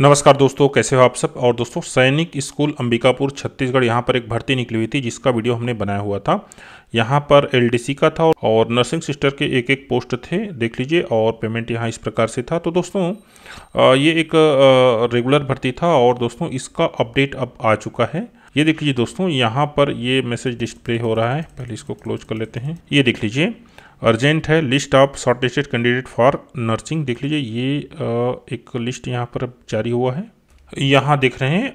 नमस्कार दोस्तों कैसे हो आप सब और दोस्तों सैनिक स्कूल अंबिकापुर छत्तीसगढ़ यहाँ पर एक भर्ती निकली हुई थी जिसका वीडियो हमने बनाया हुआ था यहाँ पर एलडीसी का था और नर्सिंग सिस्टर के एक एक पोस्ट थे देख लीजिए और पेमेंट यहाँ इस प्रकार से था तो दोस्तों ये एक रेगुलर भर्ती था और दोस्तों इसका अपडेट अब आ चुका है ये देख लीजिए दोस्तों यहाँ पर ये मैसेज डिस्प्ले हो रहा है पहले इसको क्लोज कर लेते हैं ये देख लीजिए अर्जेंट है list of shortlisted candidate for nursing देख लीजिए ये एक लिस्ट यहाँ पर जारी हुआ है यहाँ देख रहे हैं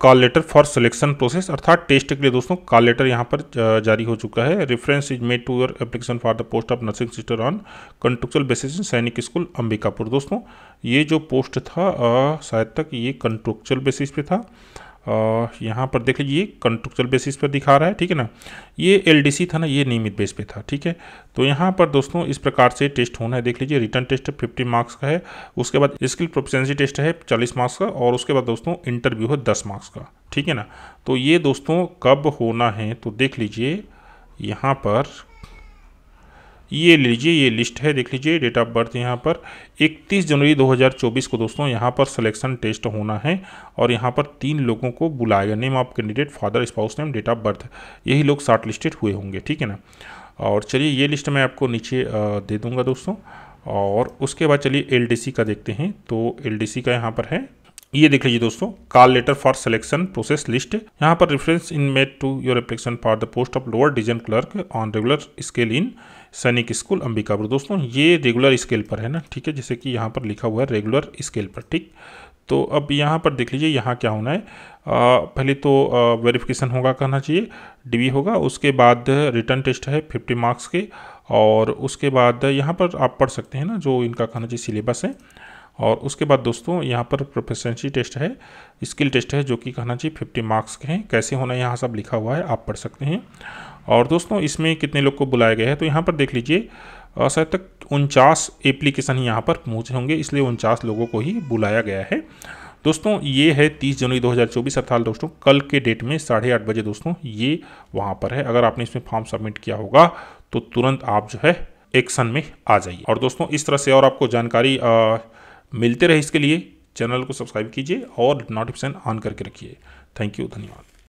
call letter for selection process अर्थात टेस्ट के लिए दोस्तों कॉल लेटर यहाँ पर जारी हो चुका है reference is made to your application for the post of nursing sister on contractual basis in Sainik School Ambikapur दोस्तों ये जो पोस्ट था शायद तक ये कंट्रोक्चुअल बेसिस पे था यहाँ पर देख लीजिए कंट्रक्चुअल बेसिस पर दिखा रहा है ठीक है ना ये एलडीसी था ना ये नियमित बेस पे था ठीक है तो यहाँ पर दोस्तों इस प्रकार से टेस्ट होना है देख लीजिए रिटर्न टेस्ट फिफ्टी मार्क्स का है उसके बाद स्किल प्रोफिशेंसी टेस्ट है चालीस मार्क्स का और उसके बाद दोस्तों इंटरव्यू है दस मार्क्स का ठीक है ना तो ये दोस्तों कब होना है तो देख लीजिए यहाँ पर ये ले लीजिए ये लिस्ट है देख लीजिए डेट ऑफ बर्थ यहाँ पर 31 जनवरी 2024 को दोस्तों यहाँ पर सिलेक्शन टेस्ट होना है और यहाँ पर तीन लोगों को बुलाएगा name of candidate father spouse name date of birth यही लोग शार्ट लिस्टेड हुए होंगे ठीक है ना और चलिए ये लिस्ट मैं आपको नीचे दे दूँगा दोस्तों और उसके बाद चलिए एल का देखते हैं तो एल का यहाँ पर है ये देख लीजिए दोस्तों call letter for selection process list यहाँ पर reference in made to your application for the post of lower division clerk on regular scale in Sainik School Ambikapur दोस्तों ये रेगुलर स्केल पर है ना ठीक है जैसे कि यहाँ पर लिखा हुआ है रेगुलर स्केल पर ठीक तो अब यहाँ पर देख लीजिए यहाँ क्या होना है आ, पहले तो वेरिफिकेशन होगा कहना चाहिए डीवी होगा उसके बाद रिटर्न टेस्ट है फिफ्टी मार्क्स के और उसके बाद यहाँ पर आप पढ़ सकते हैं ना जो इनका कहना चाहिए सिलेबस है और उसके बाद दोस्तों यहाँ पर प्रोफेशनसी टेस्ट है स्किल टेस्ट है जो कि कहना चाहिए फिफ्टी मार्क्स के हैं कैसे होना यहाँ सब लिखा हुआ है आप पढ़ सकते हैं और दोस्तों इसमें कितने लोग को बुलाया गया है तो यहाँ पर देख लीजिए शायद तक उनचास एप्लीकेशन यहाँ पर पहुँचे होंगे इसलिए उनचास लोगों को ही बुलाया गया है दोस्तों ये है 30 जनवरी 2024 अर्थात दोस्तों कल के डेट में साढ़े आठ बजे दोस्तों ये वहाँ पर है अगर आपने इसमें फॉर्म सबमिट किया होगा तो तुरंत आप जो है एक्शन में आ जाइए और दोस्तों इस तरह से और आपको जानकारी आ, मिलते रहे इसके लिए चैनल को सब्सक्राइब कीजिए और नोटिफिकेशन ऑन करके रखिए थैंक यू धन्यवाद